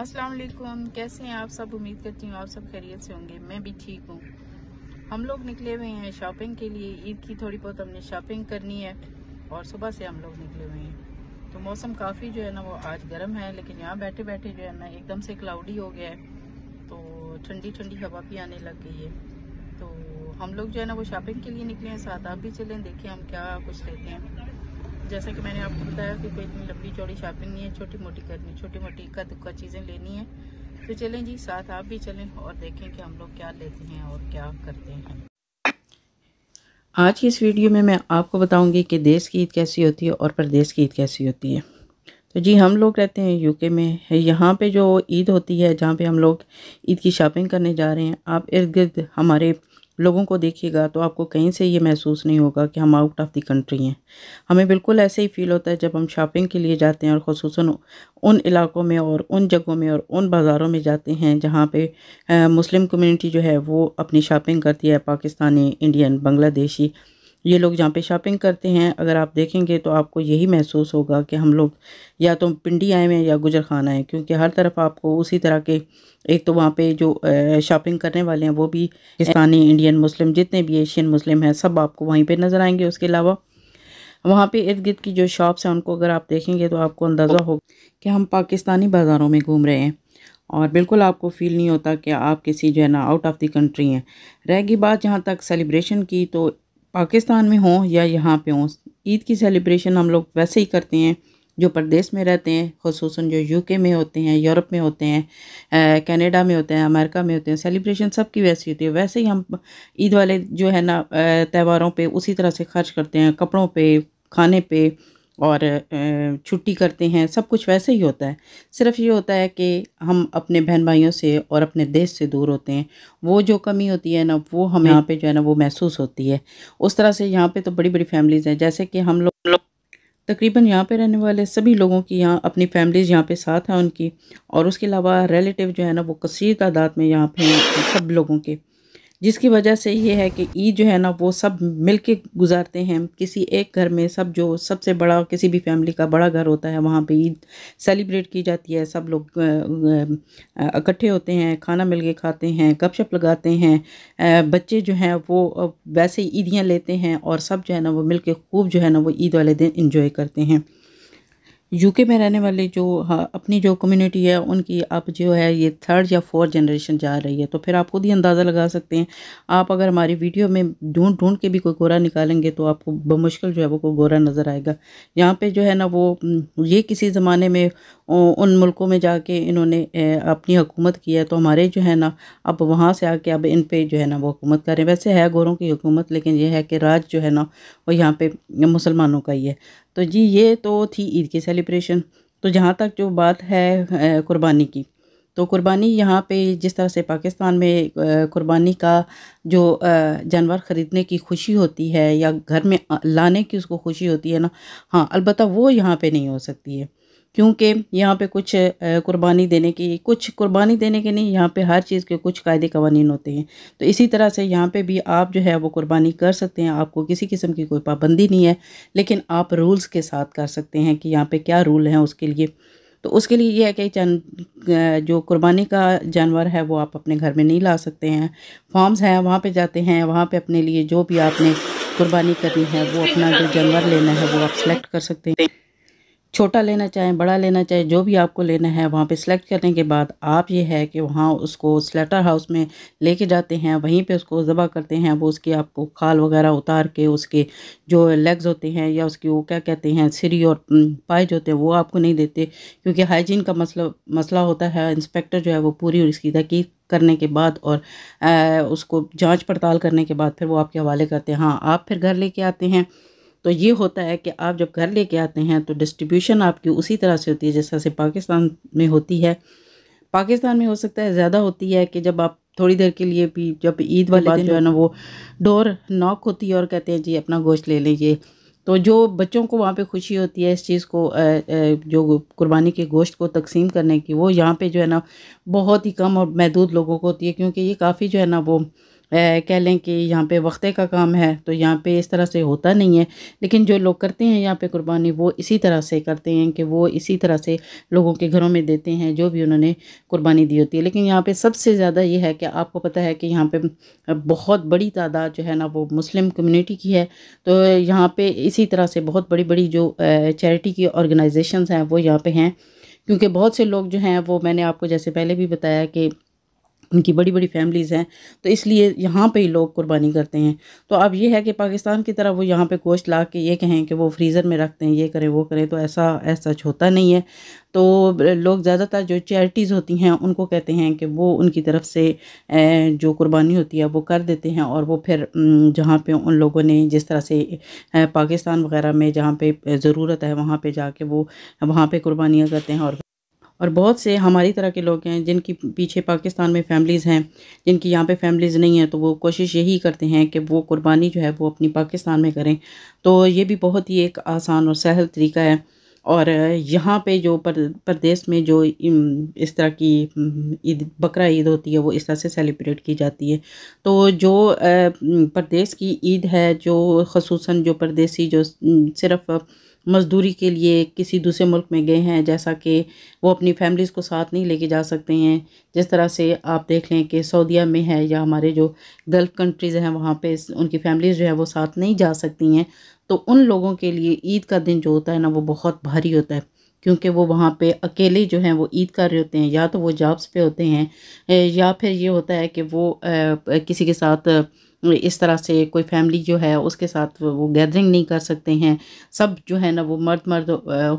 अस्सलाम वालेकुम कैसे हैं आप सब उम्मीद करती हूँ आप सब खैरियत से होंगे मैं भी ठीक हूँ हम लोग निकले हुए हैं शॉपिंग के लिए ईद की थोड़ी बहुत हमने शॉपिंग करनी है और सुबह से हम लोग निकले हुए हैं तो मौसम काफ़ी जो है ना वो आज गर्म है लेकिन यहाँ बैठे बैठे जो है ना एकदम से क्लाउडी हो गया है तो ठंडी ठंडी हवा भी आने लग गई है तो हम लोग जो है ना वो शॉपिंग के लिए निकले हैं साथ आप भी चलें देखें हम क्या कुछ लेते हैं जैसा कि मैंने आपको बताया कि कोई इतनी लंबी चौड़ी शॉपिंग नहीं है छोटी मोटी करनी छोटी मोटी इक्का दुक्का चीज़ें लेनी है तो चलें जी साथ आप भी चलें और देखें कि हम लोग क्या लेते हैं और क्या करते हैं आज की इस वीडियो में मैं आपको बताऊंगी कि देश की ईद कैसी होती है और परदेश की ईद कैसी होती है तो जी हम लोग रहते हैं यूके में यहाँ पे जो ईद होती है जहाँ पे हम लोग ईद की शॉपिंग करने जा रहे हैं आप इर्द गिर्द हमारे लोगों को देखिएगा तो आपको कहीं से ये महसूस नहीं होगा कि हम आउट ऑफ दी कंट्री हैं हमें बिल्कुल ऐसे ही फील होता है जब हम शॉपिंग के लिए जाते हैं और खसूस उन इलाकों में और उन जगहों में और उन बाज़ारों में जाते हैं जहाँ पे मुस्लिम कम्युनिटी जो है वो अपनी शॉपिंग करती है पाकिस्तानी इंडियन बांग्लादेशी ये लोग जहाँ पे शॉपिंग करते हैं अगर आप देखेंगे तो आपको यही महसूस होगा कि हम लोग या तो पिंडी आए हैं या गुजर खान आए क्योंकि हर तरफ आपको उसी तरह के एक तो वहाँ पे जो शॉपिंग करने वाले हैं वो भी पाकिस्तानी इंडियन मुस्लिम जितने भी एशियन मुस्लिम हैं सब आपको वहीं पर नज़र आएंगे उसके अलावा वहाँ पर इर्द गिर्द की जो शॉप्स हैं उनको अगर आप देखेंगे तो आपको अंदाज़ा हो कि हम पाकिस्तानी बाज़ारों में घूम रहे हैं और बिल्कुल आपको फील नहीं होता कि आप किसी जो है ना आउट ऑफ दी कंट्री हैं रह गई बात जहाँ तक सेलिब्रेशन की तो पाकिस्तान में हों या यहाँ पे हों ईद की सेलिब्रेशन हम लोग वैसे ही करते हैं जो प्रदेश में रहते हैं खसूस जो यूके में होते हैं यूरोप में होते हैं कनाडा में होते हैं अमेरिका में होते हैं सेलिब्रेशन सब की वैसी होती है वैसे ही हम ईद वाले जो है ना त्यौहारों पे उसी तरह से खर्च करते हैं कपड़ों पे खाने पे और छुट्टी करते हैं सब कुछ वैसे ही होता है सिर्फ ये होता है कि हम अपने बहन भाइयों से और अपने देश से दूर होते हैं वो जो कमी होती है ना वो हम यहाँ पे जो है ना वो महसूस होती है उस तरह से यहाँ पे तो बड़ी बड़ी फैमिलीज़ हैं जैसे कि हम लोग तकरीबन यहाँ पे रहने वाले सभी लोगों की यहाँ अपनी फैमिलीज़ यहाँ पर साथ हैं उनकी और उसके अलावा रिलेटिव जो है ना वो कसर तादाद में यहाँ पर सब लोगों के जिसकी वजह से ये है कि ईद जो है ना वो सब मिल के गुजारते हैं किसी एक घर में सब जो सबसे बड़ा किसी भी फैमिली का बड़ा घर होता है वहाँ पे ईद सेलिब्रेट की जाती है सब लोग इकट्ठे होते हैं खाना मिल के खाते हैं गपशप लगाते हैं बच्चे जो हैं वो वैसे ईदियाँ लेते हैं और सब जो है ना वो मिल के खूब जो है ना वो ईद वाले दिन इन्जॉय करते हैं यूके में रहने वाले जो हाँ, अपनी जो कम्युनिटी है उनकी अब जो है ये थर्ड या फोर्थ जनरेशन जा रही है तो फिर आप खुद ही अंदाज़ा लगा सकते हैं आप अगर हमारी वीडियो में ढूंढ ढूंढ के भी कोई गोरा निकालेंगे तो आपको बमुश्किल जो है वो कोई गोरा नज़र आएगा यहाँ पे जो है ना वो ये किसी ज़माने में उन मुल्कों में जाके इन्होंने अपनी हुकूमत की है तो हमारे जो है ना अब वहाँ से आके अब इन पर जो है ना वो हुकूमत करें वैसे है गोरों की हुकूमत लेकिन यह है कि राज जो है ना वो यहाँ पर मुसलमानों का ही है तो जी ये तो थी ईद की सेलिब्रेशन तो जहाँ तक जो बात है कुर्बानी की तो कुर्बानी यहाँ पे जिस तरह से पाकिस्तान में कुर्बानी का जो जानवर ख़रीदने की खुशी होती है या घर में लाने की उसको खुशी होती है ना हाँ अलबत्त वो यहाँ पे नहीं हो सकती है क्योंकि यहाँ पे कुछ कुर्बानी देने की कुछ कुर्बानी देने के नहीं यहाँ पे हर चीज़ के कुछ कायदे कवानीन होते हैं तो इसी तरह से यहाँ पे भी आप जो है वो कुर्बानी कर सकते हैं आपको किसी किस्म की कोई पाबंदी नहीं है लेकिन आप रूल्स के साथ कर सकते हैं कि यहाँ पे क्या रूल हैं उसके लिए तो उसके लिए ये है कि जन जो कुर्बानी का जानवर है वो आप अपने घर में नहीं ला सकते हैं फार्म्स हैं वहाँ पर जाते हैं वहाँ पर अपने लिए जो भी आपने कुर्बानी करनी है वो अपना जो जानवर लेना है वो आप सेलेक्ट कर सकते हैं छोटा लेना चाहें बड़ा लेना चाहें जो भी आपको लेना है वहाँ पे सिलेक्ट करने के बाद आप ये है कि वहाँ उसको स्लेटर हाउस में लेके जाते हैं वहीं पे उसको ज़बा करते हैं वो उसकी आपको खाल वगैरह उतार के उसके जो लेग्स होते हैं या उसकी वो क्या कहते हैं सिरी और पाए जो होते हैं वो आपको नहीं देते क्योंकि हाइजीन का मसला मसला होता है इंस्पेक्टर जो है वो पूरी और इसकी तहकीक करने के बाद और आ, उसको जाँच पड़ताल करने के बाद फिर वो आपके हवाले करते हैं हाँ आप फिर घर लेके आते हैं तो ये होता है कि आप जब घर लेके आते हैं तो डिस्ट्रीब्यूशन आपकी उसी तरह से होती है जैसा से पाकिस्तान में होती है पाकिस्तान में हो सकता है ज़्यादा होती है कि जब आप थोड़ी देर के लिए भी जब ईद वाले दिन जो है ना वो डोर नॉक होती है और कहते हैं जी अपना गोश्त ले लीजिए तो जो बच्चों को वहाँ पे खुशी होती है इस चीज़ को जो कुर्बानी के गोश्त को तकसीम करने की वो यहाँ पे जो है ना बहुत ही कम और महदूद लोगों को होती है क्योंकि ये काफ़ी जो है ना वो कह लें कि यहाँ पे वक्ते का काम है तो यहाँ पे इस तरह से होता नहीं है लेकिन जो लोग करते हैं यहाँ पे कुर्बानी वो इसी तरह से करते हैं कि वो इसी तरह से लोगों के घरों में देते हैं जो भी उन्होंने कुर्बानी दी होती है लेकिन यहाँ पे सबसे ज़्यादा ये है कि आपको पता है कि यहाँ पे बहुत बड़ी तादाद जो है ना वो मुस्लिम कम्यूनिटी की है तो यहाँ पर इसी तरह से बहुत बड़ी बड़ी जो चैरिटी की ऑर्गेनाइजेशन हैं वो यहाँ पर हैं क्योंकि बहुत से लोग जो हैं वो मैंने आपको जैसे पहले भी बताया कि उनकी बड़ी बड़ी फैमिलीज़ हैं तो इसलिए यहाँ पे ही लोग कुर्बानी करते हैं तो अब ये है कि पाकिस्तान की तरह वो यहाँ पे गोश्त ला के ये कहें कि वो फ्रीज़र में रखते हैं ये करें वो करें तो ऐसा ऐसा होता नहीं है तो लोग ज़्यादातर जो चैरिटीज़ होती हैं उनको कहते हैं कि वो उनकी तरफ से जो कुर्बानी होती है वो कर देते हैं और वो फिर जहाँ पर उन लोगों ने जिस तरह से पाकिस्तान वगैरह में जहाँ पर ज़रूरत है वहाँ पर जाके वो वहाँ पर कुर्बानियाँ करते हैं और और बहुत से हमारी तरह के लोग हैं जिनकी पीछे पाकिस्तान में फैमिलीज़ हैं जिनकी यहाँ पे फैमिलीज़ नहीं हैं तो वो कोशिश यही करते हैं कि वो कुर्बानी जो है वो अपनी पाकिस्तान में करें तो ये भी बहुत ही एक आसान और सहल तरीका है और यहाँ पे जो पर प्रदेश में जो इस तरह की ईद बकरा ईद होती है वो इस तरह से सेलिब्रेट की जाती है तो जो प्रदेश की ईद है जो खसूस जो प्रदेशी जो सिर्फ़ मज़दूरी के लिए किसी दूसरे मुल्क में गए हैं जैसा कि वो अपनी फैमिलीज़ को साथ नहीं लेके जा सकते हैं जिस तरह से आप देख लें कि सऊदीया में है या हमारे जो गल्फ़ कंट्रीज़ हैं वहाँ पे उनकी फैमिलीज़ जो है वो साथ नहीं जा सकती हैं तो उन लोगों के लिए ईद का दिन जो होता है ना वो बहुत भारी होता है क्योंकि वो वहाँ पे अकेले जो हैं वो ईद कर रहे होते हैं या तो वो जॉब्स पे होते हैं या फिर ये होता है कि वो किसी के साथ इस तरह से कोई फैमिली जो है उसके साथ वो गैदरिंग नहीं कर सकते हैं सब जो है ना वो मर्द मर्द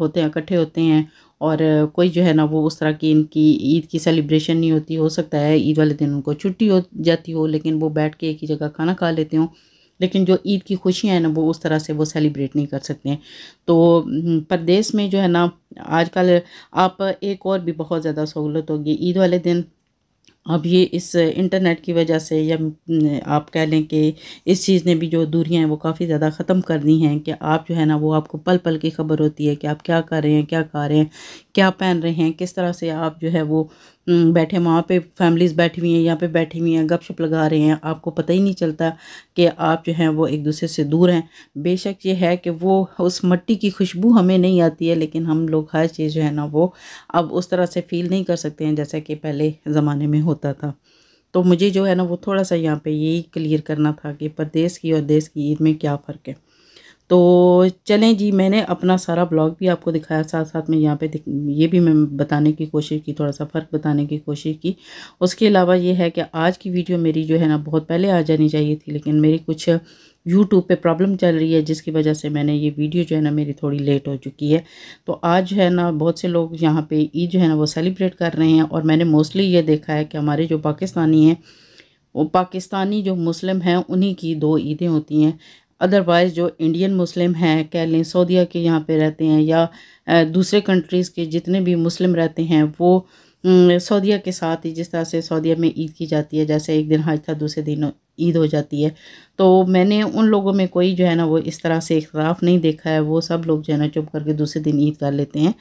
होते हैं इकट्ठे होते हैं और कोई जो है ना वो उस तरह की इनकी ईद की सेलिब्रेशन नहीं होती हो सकता है ईद वाले दिन उनको छुट्टी हो जाती हो लेकिन वो बैठ के एक ही जगह खाना खा लेते हों लेकिन जो ईद की खुशियाँ हैं ना वो उस तरह से वो सेलिब्रेट नहीं कर सकते हैं तो प्रदेश में जो है ना आजकल आप एक और भी बहुत ज़्यादा सहूलत होगी ईद वाले दिन अब ये इस इंटरनेट की वजह से या आप कह लें कि इस चीज़ ने भी जो दूरियां हैं वो काफ़ी ज़्यादा ख़त्म कर दी हैं कि आप जो है ना वो आपको पल पल की खबर होती है कि आप क्या कर रहे हैं क्या खा रहे हैं क्या पहन रहे हैं किस तरह से आप जो है वो बैठे वहाँ पे फैमिलीज़ बैठी हुई हैं यहाँ पे बैठी हुई हैं गपशप लगा रहे हैं आपको पता ही नहीं चलता कि आप जो हैं वो एक दूसरे से दूर हैं बेशक ये है कि वो उस मिट्टी की खुशबू हमें नहीं आती है लेकिन हम लोग हर चीज़ जो है ना वो अब उस तरह से फ़ील नहीं कर सकते हैं जैसा कि पहले ज़माने में होता था तो मुझे जो है ना वो थोड़ा सा यहाँ पे यही क्लियर करना था कि प्रदेश की और देश की ईद में क्या फ़र्क है तो चलें जी मैंने अपना सारा ब्लॉग भी आपको दिखाया साथ साथ में यहाँ पे ये भी मैं बताने की कोशिश की थोड़ा सा फ़र्क बताने की कोशिश की उसके अलावा ये है कि आज की वीडियो मेरी जो है ना बहुत पहले आ जानी चाहिए थी लेकिन मेरी कुछ यूट्यूब पे प्रॉब्लम चल रही है जिसकी वजह से मैंने ये वीडियो जो है ना मेरी थोड़ी लेट हो चुकी है तो आज जो है ना बहुत से लोग यहाँ पे ईद जो है ना वो सेलिब्रेट कर रहे हैं और मैंने मोस्टली ये देखा है कि हमारे जो पाकिस्तानी हैं वो पाकिस्तानी जो मुस्लिम हैं उन्हीं की दो ईदें होती हैं अदरवाइज़ जो इंडियन मुस्लिम हैं कह लें सऊदीया के यहाँ पे रहते हैं या दूसरे कंट्रीज़ के जितने भी मुस्लिम रहते हैं वो सऊदीया के साथ ही जिस तरह से सऊदीया में ईद की जाती है जैसे एक दिन हज था दूसरे दिन ईद हो जाती है तो मैंने उन लोगों में कोई जो है ना वो इस तरह से इख्तराफ़ नहीं देखा है वो सब लोग जो है ना चुप करके दूसरे दिन ईद कर लेते हैं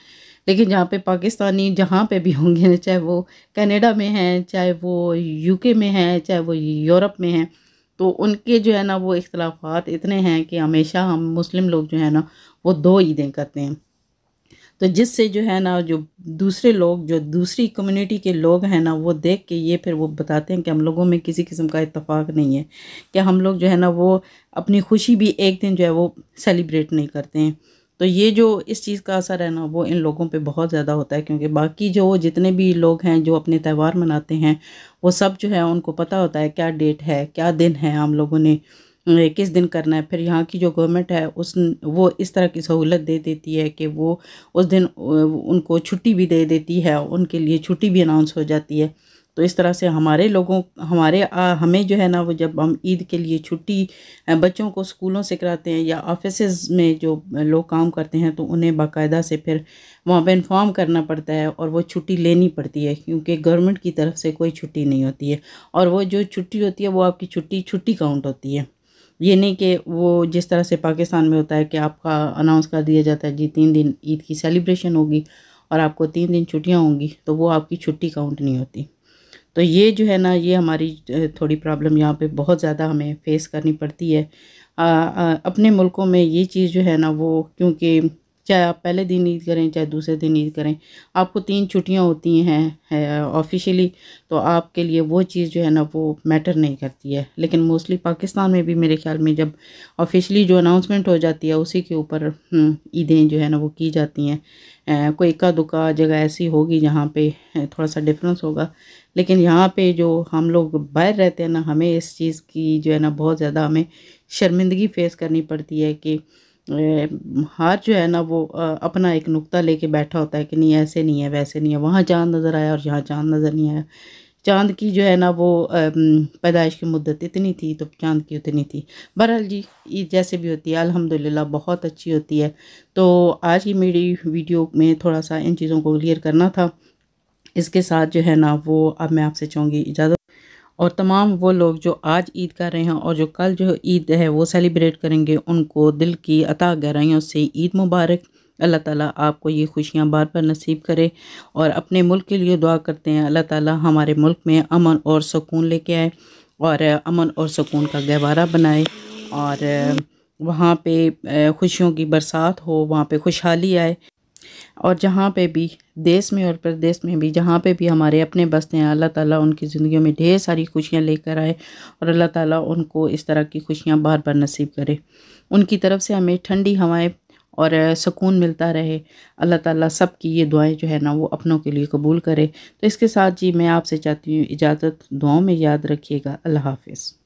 लेकिन जहाँ पे पाकिस्तानी जहाँ पे भी होंगे चाहे वो कनाडा में हैं चाहे वो यूके में हैं चाहे वो यूरोप में हैं तो उनके जो है ना वो इख्तलाफात इतने हैं कि हमेशा हम मुस्लिम लोग जो है ना वो दो ईदें करते हैं तो जिससे जो है ना जो दूसरे लोग जो दूसरी कम्युनिटी के लोग हैं ना वो देख के ये फिर वो बताते हैं कि हम लोगों में किसी किस्म का इतफ़ाक़ नहीं है कि हम लोग जो है ना वो अपनी खुशी भी एक दिन जो है वो सेलिब्रेट नहीं करते हैं तो ये जो इस चीज़ का असर है ना वो इन लोगों पे बहुत ज़्यादा होता है क्योंकि बाकी जो जितने भी लोग हैं जो अपने त्यौहार मनाते हैं वो सब जो है उनको पता होता है क्या डेट है क्या दिन है हम लोगों ने किस दिन करना है फिर यहाँ की जो गवर्नमेंट है उस वो इस तरह की सहूलत दे देती है कि वो उस दिन उनको छुट्टी भी दे देती है उनके लिए छुट्टी भी अनाउंस हो जाती है तो इस तरह से हमारे लोगों हमारे आ, हमें जो है ना वो जब हम ईद के लिए छुट्टी बच्चों को स्कूलों से कराते हैं या ऑफिस में जो लोग काम करते हैं तो उन्हें बाकायदा से फिर वहाँ पर इन्फॉर्म करना पड़ता है और वो छुट्टी लेनी पड़ती है क्योंकि गवर्नमेंट की तरफ से कोई छुट्टी नहीं होती है और वो जो छुट्टी होती है वो आपकी छुट्टी छुट्टी काउंट होती है ये नहीं कि वो जिस तरह से पाकिस्तान में होता है कि आपका अनाउंस कर दिया जाता है जी तीन दिन ईद की सेलिब्रेशन होगी और आपको तीन दिन छुट्टियाँ होंगी तो वो आपकी छुट्टी काउंट नहीं होती तो ये जो है ना ये हमारी थोड़ी प्रॉब्लम यहाँ पे बहुत ज़्यादा हमें फेस करनी पड़ती है आ, आ, अपने मुल्कों में ये चीज़ जो है ना वो क्योंकि चाहे आप पहले दिन ईद करें चाहे दूसरे दिन ईद करें आपको तीन छुट्टियां होती हैं है, तो आपके लिए वो चीज़ जो है ना वो मैटर नहीं करती है लेकिन मोस्टली पाकिस्तान में भी मेरे ख्याल में जब ऑफिशियली जो अनाउंसमेंट हो जाती है उसी के ऊपर हम्म, ईदें जो है ना वो की जाती हैं कोई इक्का दुक्का जगह ऐसी होगी जहाँ पे थोड़ा सा डिफरेंस होगा लेकिन यहाँ पे जो हम लोग बाहर रहते हैं ना हमें इस चीज़ की जो है ना बहुत ज़्यादा हमें शर्मिंदगी फेस करनी पड़ती है कि हार जो है ना वो अपना एक नुक्ता लेके बैठा होता है कि नहीं ऐसे नहीं है वैसे नहीं है वहाँ चाँद नज़र आया और यहाँ चाँद नज़र नहीं आया चांद की जो है ना वो पैदाइश की मुद्दत इतनी थी तो चांद की उतनी थी बहरहाल जी ईद जैसे भी होती है अल्हम्दुलिल्लाह बहुत अच्छी होती है तो आज की मेरी वीडियो में थोड़ा सा इन चीज़ों को क्लियर करना था इसके साथ जो है ना वो अब मैं आपसे चाहूँगी इजाज़त और तमाम वो लोग जो आज ईद कर रहे हैं और जो कल जो ईद है वो सेलिब्रेट करेंगे उनको दिल की अता गहराइयों से ईद मुबारक अल्लाह ताला आपको ये खुशियाँ बार बार नसीब करे और अपने मुल्क के लिए दुआ करते हैं अल्लाह ताला हमारे मुल्क में अमन और सुकून लेके आए और अमन और सुकून का गहवारा बनाए और वहाँ पे खुशियों की बरसात हो वहाँ पे खुशहाली आए और जहाँ पे भी देश में और प्रदेश में भी जहाँ पे भी हमारे अपने बसते हैं अल्लाह ताला उनकी ज़िंदगियों में ढेर सारी खुशियाँ लेकर आए और अल्लाह ताला उनको इस तरह की खुशियाँ बार बार नसीब करे उनकी तरफ से हमें ठंडी हवाएं और सुकून मिलता रहे अल्लाह ताला सब की ये दुआएं जो है ना वो अपनों के लिए कबूल करे तो इसके साथ जी मैं आपसे चाहती हूँ इजाज़त दुआओं में याद रखिएगा अल्लाह हाफिज़